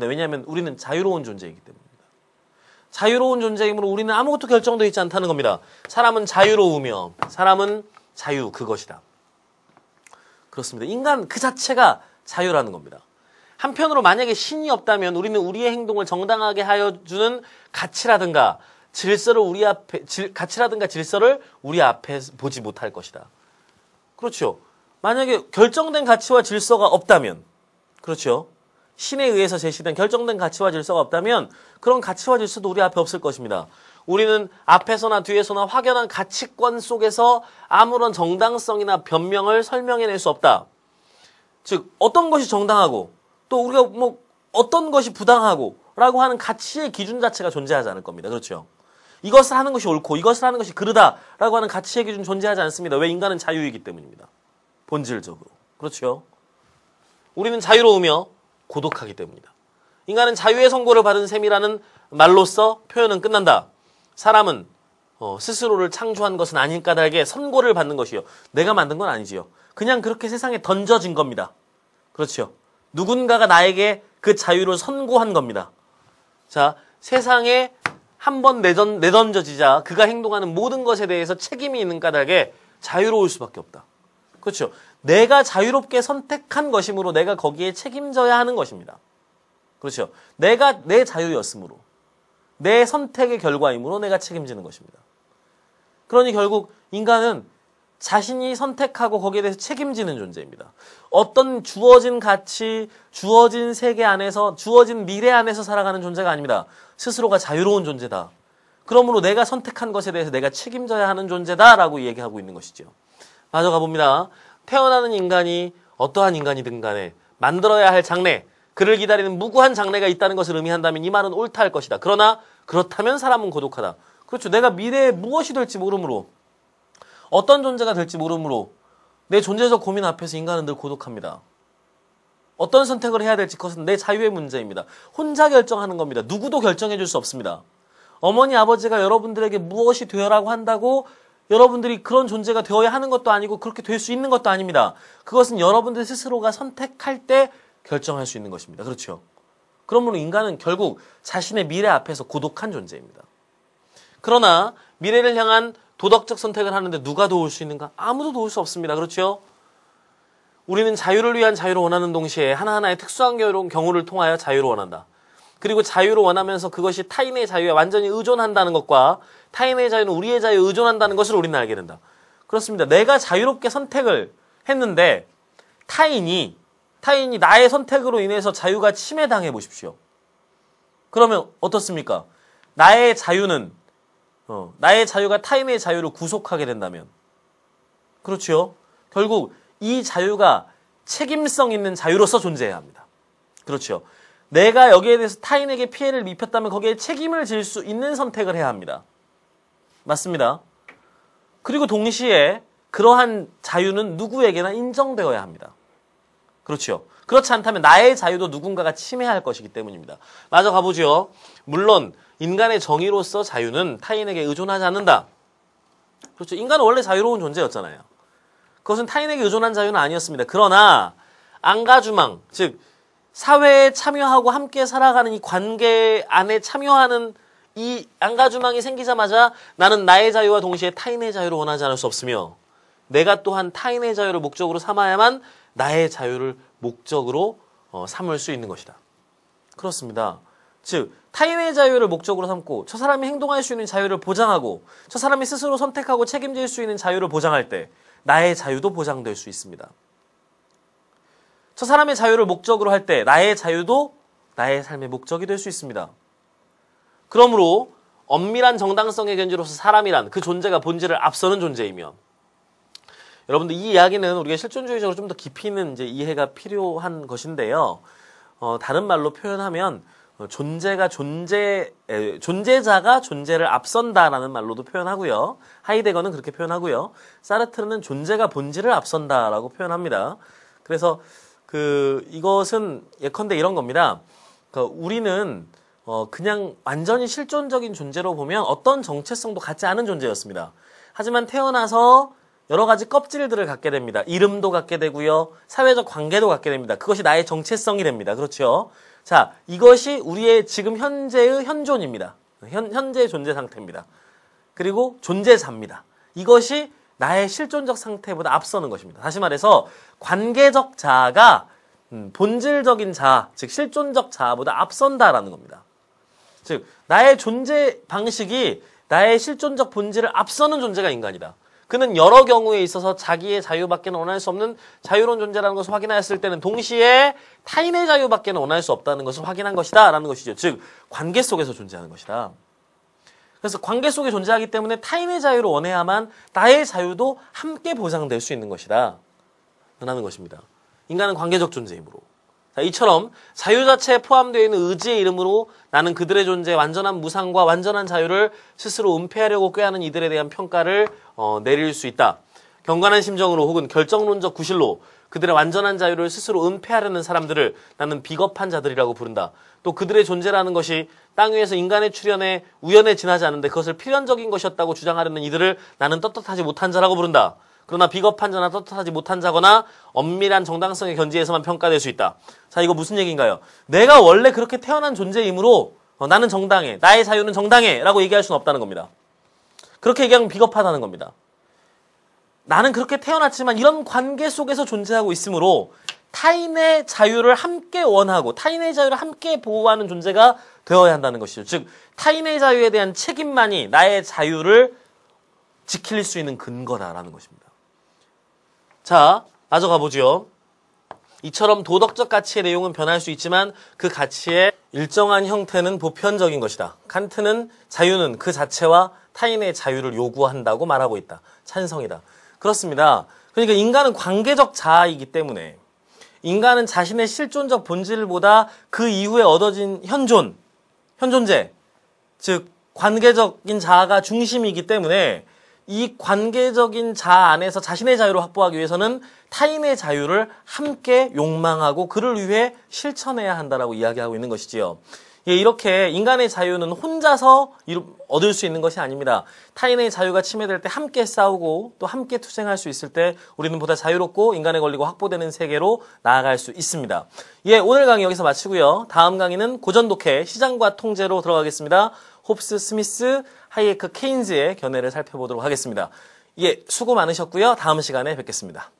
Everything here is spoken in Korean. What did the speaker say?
네, 왜냐하면 우리는 자유로운 존재이기 때문입니다. 자유로운 존재이므로 우리는 아무것도 결정되어 있지 않다는 겁니다. 사람은 자유로우며 사람은 자유 그것이다. 그렇습니다. 인간 그 자체가 자유라는 겁니다. 한편으로 만약에 신이 없다면 우리는 우리의 행동을 정당하게 하여 주는 가치라든가 질서를 우리 앞에 질, 가치라든가 질서를 우리 앞에 보지 못할 것이다. 그렇죠. 만약에 결정된 가치와 질서가 없다면 그렇죠. 신에 의해서 제시된 결정된 가치와 질서가 없다면 그런 가치와 질서도 우리 앞에 없을 것입니다. 우리는 앞에서나 뒤에서나 확연한 가치관 속에서 아무런 정당성이나 변명을 설명해낼 수 없다. 즉 어떤 것이 정당하고 또 우리가 뭐 어떤 것이 부당하고라고 하는 가치의 기준 자체가 존재하지 않을 겁니다. 그렇죠? 이것을 하는 것이 옳고 이것을 하는 것이 그르다라고 하는 가치의 기준 존재하지 않습니다. 왜 인간은 자유이기 때문입니다. 본질적으로. 그렇죠? 우리는 자유로우며 고독하기 때문이다. 인간은 자유의 선고를 받은 셈이라는 말로써 표현은 끝난다. 사람은 어, 스스로를 창조한 것은 아닌 까닭에 선고를 받는 것이요. 내가 만든 건 아니지요. 그냥 그렇게 세상에 던져진 겁니다. 그렇죠 누군가가 나에게 그 자유를 선고한 겁니다. 자, 세상에 한번 내던, 내던져지자 그가 행동하는 모든 것에 대해서 책임이 있는 까닭에 자유로울 수밖에 없다. 그렇죠. 내가 자유롭게 선택한 것이므로 내가 거기에 책임져야 하는 것입니다. 그렇죠. 내가 내 자유였으므로 내 선택의 결과이므로 내가 책임지는 것입니다. 그러니 결국 인간은 자신이 선택하고 거기에 대해서 책임지는 존재입니다. 어떤 주어진 가치, 주어진 세계 안에서, 주어진 미래 안에서 살아가는 존재가 아닙니다. 스스로가 자유로운 존재다. 그러므로 내가 선택한 것에 대해서 내가 책임져야 하는 존재다라고 얘기하고 있는 것이죠. 가져가 봅니다. 태어나는 인간이 어떠한 인간이든 간에 만들어야 할 장래, 그를 기다리는 무고한 장래가 있다는 것을 의미한다면 이 말은 옳다 할 것이다. 그러나 그렇다면 사람은 고독하다. 그렇죠. 내가 미래에 무엇이 될지 모르므로 어떤 존재가 될지 모르므로 내 존재적 고민 앞에서 인간은 늘 고독합니다. 어떤 선택을 해야 될지 그것은 내 자유의 문제입니다. 혼자 결정하는 겁니다. 누구도 결정해 줄 수 없습니다. 어머니 아버지가 여러분들에게 무엇이 되어라고 한다고 여러분들이 그런 존재가 되어야 하는 것도 아니고 그렇게 될 수 있는 것도 아닙니다. 그것은 여러분들 스스로가 선택할 때 결정할 수 있는 것입니다. 그렇죠? 그러므로 인간은 결국 자신의 미래 앞에서 고독한 존재입니다. 그러나 미래를 향한 도덕적 선택을 하는데 누가 도울 수 있는가? 아무도 도울 수 없습니다. 그렇죠? 우리는 자유를 위한 자유를 원하는 동시에 하나하나의 특수한 경우를 통하여 자유를 원한다. 그리고 자유를 원하면서 그것이 타인의 자유에 완전히 의존한다는 것과 타인의 자유는 우리의 자유에 의존한다는 것을 우리는 알게 된다. 그렇습니다. 내가 자유롭게 선택을 했는데 타인이 타인이 나의 선택으로 인해서 자유가 침해당해 보십시오. 그러면 어떻습니까? 나의 자유는 어, 나의 자유가 타인의 자유를 구속하게 된다면 그렇지요. 결국 이 자유가 책임성 있는 자유로서 존재해야 합니다. 그렇지요. 내가 여기에 대해서 타인에게 피해를 입혔다면 거기에 책임을 질 수 있는 선택을 해야 합니다. 맞습니다. 그리고 동시에 그러한 자유는 누구에게나 인정되어야 합니다. 그렇죠. 그렇지 않다면 나의 자유도 누군가가 침해할 것이기 때문입니다. 맞아 가보죠 물론 인간의 정의로서 자유는 타인에게 의존하지 않는다. 그렇죠. 인간은 원래 자유로운 존재였잖아요. 그것은 타인에게 의존한 자유는 아니었습니다. 그러나 안가주망즉 사회에 참여하고 함께 살아가는 이 관계 안에 참여하는 이 안가주망이 생기자마자 나는 나의 자유와 동시에 타인의 자유를 원하지 않을 수 없으며 내가 또한 타인의 자유를 목적으로 삼아야만 나의 자유를 목적으로 어, 삼을 수 있는 것이다. 그렇습니다. 즉 타인의 자유를 목적으로 삼고 저 사람이 행동할 수 있는 자유를 보장하고 저 사람이 스스로 선택하고 책임질 수 있는 자유를 보장할 때 나의 자유도 보장될 수 있습니다. 저 사람의 자유를 목적으로 할 때 나의 자유도 나의 삶의 목적이 될 수 있습니다. 그러므로 엄밀한 정당성의 견지로서 사람이란 그 존재가 본질을 앞서는 존재이며 여러분들 이 이야기는 우리가 실존주의적으로 좀 더 깊이 있는 이제 이해가 필요한 것인데요. 어, 다른 말로 표현하면 어, 존재가 존재 에, 존재자가 존재를 앞선다라는 말로도 표현하고요. 하이데거는 그렇게 표현하고요. 사르트르는 존재가 본질을 앞선다라고 표현합니다. 그래서 그 이것은 예컨대 이런 겁니다. 그 우리는 어 그냥 완전히 실존적인 존재로 보면 어떤 정체성도 갖지 않은 존재였습니다. 하지만 태어나서 여러 가지 껍질들을 갖게 됩니다. 이름도 갖게 되고요. 사회적 관계도 갖게 됩니다. 그것이 나의 정체성이 됩니다. 그렇죠? 자, 이것이 우리의 지금 현재의 현존입니다. 현, 현재의 존재 상태입니다. 그리고 존재자입니다. 이것이 나의 실존적 상태보다 앞서는 것입니다. 다시 말해서 관계적 자아가 음, 본질적인 자아, 즉 실존적 자아보다 앞선다라는 겁니다. 즉 나의 존재 방식이 나의 실존적 본질을 앞서는 존재가 인간이다. 그는 여러 경우에 있어서 자기의 자유밖에는 원할 수 없는 자유로운 존재라는 것을 확인하였을 때는 동시에 타인의 자유밖에는 원할 수 없다는 것을 확인한 것이다 라는 것이죠. 즉 관계 속에서 존재하는 것이다. 그래서 관계 속에 존재하기 때문에 타인의 자유를 원해야만 나의 자유도 함께 보장될 수 있는 것이다. 라는 것입니다. 인간은 관계적 존재이므로. 자, 이처럼 자유 자체에 포함되어 있는 의지의 이름으로 나는 그들의 존재 완전한 무상과 완전한 자유를 스스로 은폐하려고 꾀하는 이들에 대한 평가를 어, 내릴 수 있다. 경관한 심정으로 혹은 결정론적 구실로 그들의 완전한 자유를 스스로 은폐하려는 사람들을 나는 비겁한 자들이라고 부른다. 또 그들의 존재라는 것이 땅 위에서 인간의 출현에 우연에 지나지 않는데 그것을 필연적인 것이었다고 주장하려는 이들을 나는 떳떳하지 못한 자라고 부른다. 그러나 비겁한 자나 떳떳하지 못한 자거나 엄밀한 정당성의 견지에서만 평가될 수 있다. 자, 이거 무슨 얘기인가요? 내가 원래 그렇게 태어난 존재이므로 어, 나는 정당해. 나의 자유는 정당해. 라고 얘기할 수는 없다는 겁니다. 그렇게 얘기하면 비겁하다는 겁니다. 나는 그렇게 태어났지만 이런 관계 속에서 존재하고 있으므로 타인의 자유를 함께 원하고 타인의 자유를 함께 보호하는 존재가 되어야 한다는 것이죠. 즉, 타인의 자유에 대한 책임만이 나의 자유를 지킬 수 있는 근거다라는 것입니다. 자, 마저 가보지요. 이처럼 도덕적 가치의 내용은 변할 수 있지만 그 가치의 일정한 형태는 보편적인 것이다. 칸트는 자유는 그 자체와 타인의 자유를 요구한다고 말하고 있다. 찬성이다. 그렇습니다. 그러니까 인간은 관계적 자아이기 때문에 인간은 자신의 실존적 본질보다 그 이후에 얻어진 현존, 현존재, 즉 관계적인 자아가 중심이기 때문에 이 관계적인 자아 안에서 자신의 자유를 확보하기 위해서는 타인의 자유를 함께 욕망하고 그를 위해 실천해야 한다라고 이야기하고 있는 것이지요. 예, 이렇게 인간의 자유는 혼자서 얻을 수 있는 것이 아닙니다. 타인의 자유가 침해될 때 함께 싸우고 또 함께 투쟁할 수 있을 때 우리는 보다 자유롭고 인간의 권리가 확보되는 세계로 나아갈 수 있습니다. 예, 오늘 강의 여기서 마치고요. 다음 강의는 고전독해 시장과 통제로 들어가겠습니다. 홉스, 스미스, 하이에크, 케인즈의 견해를 살펴보도록 하겠습니다. 예, 수고 많으셨고요. 다음 시간에 뵙겠습니다.